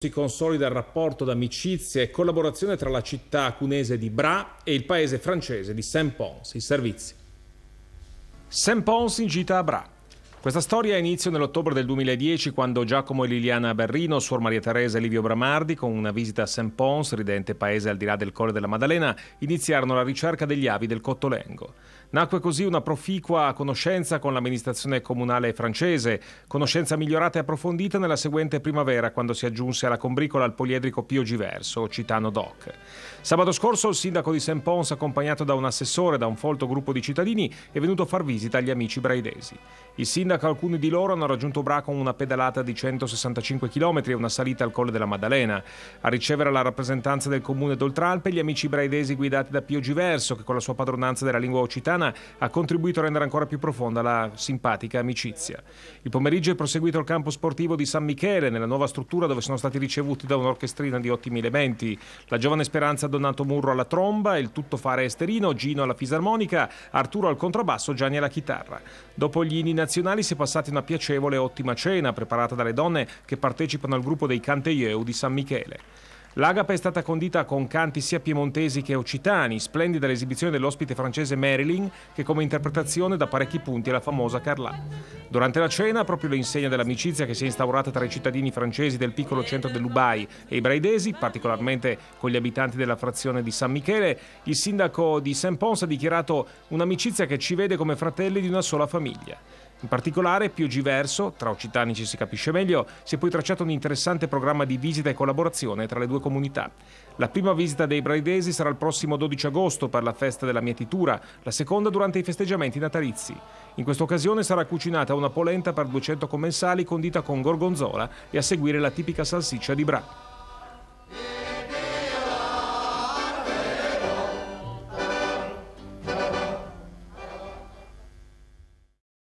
Si consolida il rapporto d'amicizia e collaborazione tra la città cunese di Bra e il paese francese di Saint-Pons, i servizi. Saint-Pons in gita a Bra. Questa storia ha inizio nell'ottobre del 2010 quando Giacomo e Liliana Berrino, Suor Maria Teresa e Livio Bramardi, con una visita a Saint-Pons, ridente paese al di là del Colle della Maddalena, iniziarono la ricerca degli avi del Cottolengo. Nacque così una proficua conoscenza con l'amministrazione comunale francese, conoscenza migliorata e approfondita nella seguente primavera quando si aggiunse alla combricola il poliedrico Pio Giverso, Citano Doc. Sabato scorso il sindaco di Saint-Pons, accompagnato da un assessore e da un folto gruppo di cittadini, è venuto a far visita agli amici braidesi. Il sindaco sindaco alcuni di loro hanno raggiunto Bra con una pedalata di 165 km e una salita al Colle della Maddalena. A ricevere la rappresentanza del comune d'Oltralpe gli amici braidesi guidati da Pio Giverso, che con la sua padronanza della lingua occitana ha contribuito a rendere ancora più profonda la simpatica amicizia. Il pomeriggio è proseguito al campo sportivo di San Michele, nella nuova struttura dove sono stati ricevuti da un'orchestrina di ottimi elementi. La giovane Speranza ha donato Murro alla tromba, il tuttofare esterino, Gino alla fisarmonica, Arturo al contrabbasso, Gianni alla chitarra. Dopo gli inni nazionali finali si è passati una piacevole e ottima cena preparata dalle donne che partecipano al gruppo dei Canteieu di San Michele. L'agape è stata condita con canti sia piemontesi che occitani, splendida l'esibizione dell'ospite francese Marilyn, che come interpretazione da parecchi punti è la famosa Carla. Durante la cena, proprio l'insegna dell'amicizia che si è instaurata tra i cittadini francesi del piccolo centro dell'Ubai e i braidesi, particolarmente con gli abitanti della frazione di San Michele, il sindaco di Saint-Pons ha dichiarato un'amicizia che ci vede come fratelli di una sola famiglia. In particolare, Pio Verso, tra ci si capisce meglio, si è poi tracciato un interessante programma di visita e collaborazione tra le due comunità. La prima visita dei braidesi sarà il prossimo 12 agosto per la festa della mietitura, la seconda durante i festeggiamenti natalizi. In questa occasione sarà cucinata una polenta per 200 commensali condita con gorgonzola e a seguire la tipica salsiccia di Bra.